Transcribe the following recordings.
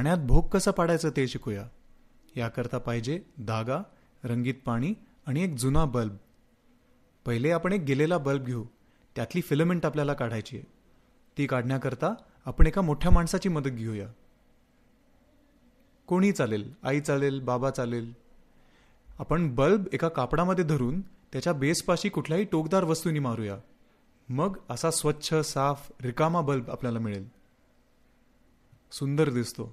पाण्यात भोग कसा पाडायचं ते शिकूया याकरता पाहिजे धागा रंगीत पाणी आणि एक जुना बल्ब पहिले आपण एक गेलेला बल्ब घेऊ त्यातली फिलमेंट आपल्याला काढायची आहे ती काढण्याकरता आपण एका मोठ्या माणसाची मदत घेऊया कोणी चालेल आई चालेल बाबा चालेल आपण बल्ब एका कापडामध्ये धरून त्याच्या बेसपाशी कुठल्याही टोकदार वस्तूंनी मारूया मग असा स्वच्छ साफ रिकामा बल्ब आपल्याला मिळेल सुंदर दिसतो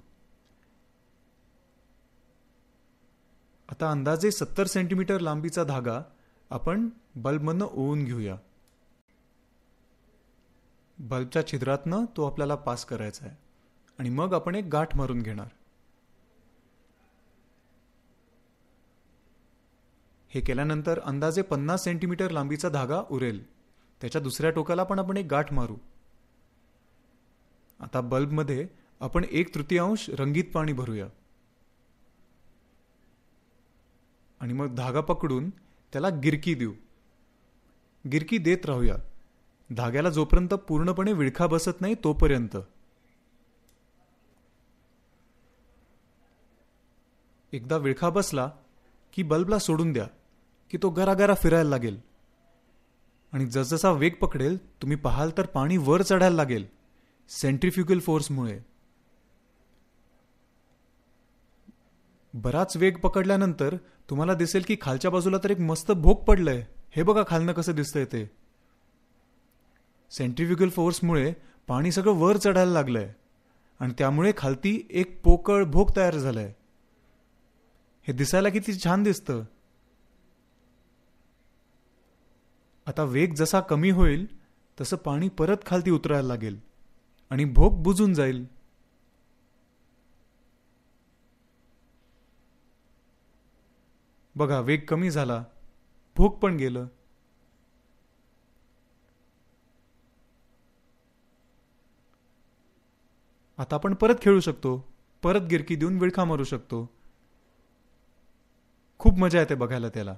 आता अंदाजे सत्तर सेंटीमीटर लांबीचा धागा आपण बल्बमधनं ओवून घेऊया बल्बच्या छिद्रातनं तो आपल्याला पास करायचा आहे आणि मग आपण एक गाठ मारून घेणार हे केल्यानंतर अंदाजे पन्नास सेंटीमीटर लांबीचा धागा उरेल त्याच्या दुसऱ्या टोकाला पण आपण एक गाठ मारू आता बल्बमध्ये आपण एक तृतीयांश रंगीत पाणी भरूया आणि मग धागा पकडून त्याला गिरकी देऊ गिरकी देत राहूया धाग्याला जोपर्यंत पूर्णपणे विळखा बसत नाही तोपर्यंत एकदा विळखा बसला की बल्बला सोडून द्या की तो गरागरा फिरायला लागेल आणि जसजसा वेग पकडेल तुम्ही पाहाल तर पाणी वर चढायला लागेल सेंट्रिफ्युगल फोर्समुळे बराच वेग पकडल्यानंतर तुम्हाला दिसेल की खालच्या बाजूला तर एक मस्त भोग पडलंय हे बघा खालनं कसं दिसतंय ते सेंट्रिफ्युगल फोर्समुळे पाणी सगळं वर चढायला लागलंय आणि त्यामुळे खालती एक पोकळ भोग तयार झालंय हे दिसायला किती छान दिसतं आता वेग जसा कमी होईल तसं पाणी परत खालती उतरायला लागेल आणि भोक बुजून जाईल बघा वेग कमी झाला भूक पण गेलं आता आपण परत खेळू शकतो परत गिरकी देऊन विळखा मारू शकतो खूप मजा येते बघायला त्याला